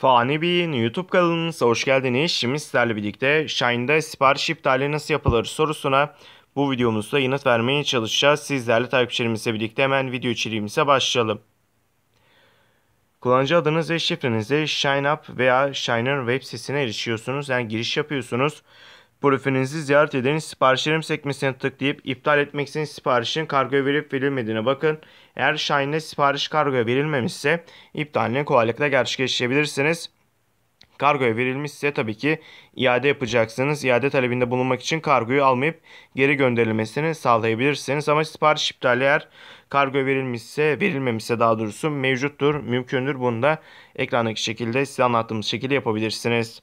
Fani Bey'in YouTube kanalınıza hoş geldiniz. Şimdi sizlerle birlikte Shine'da sipariş iptali nasıl yapılır sorusuna bu videomuzda yanıt vermeye çalışacağız. Sizlerle takipçilerimizle birlikte hemen video içeriğimize başlayalım. Kullanıcı adınız ve şifrenizle ShineUp veya Shiner web sitesine erişiyorsunuz. Yani giriş yapıyorsunuz profilinizi ziyaret ediniz. Siparişlerim sekmesine tıklayıp iptal etmek için siparişin kargoya verilip verilmediğine bakın. Eğer Shine'de sipariş kargoya verilmemişse iptalini kolaylıkla gerçekleştirebilirsiniz. Kargoya verilmişse tabii ki iade yapacaksınız. İade talebinde bulunmak için kargoyu almayıp geri gönderilmesini sağlayabilirsiniz. Ama sipariş iptali eğer kargoya verilmişse, verilmemişse daha doğrusu mevcuttur, mümkündür. Bunu da ekrandaki şekilde size anlattığımız şekilde yapabilirsiniz.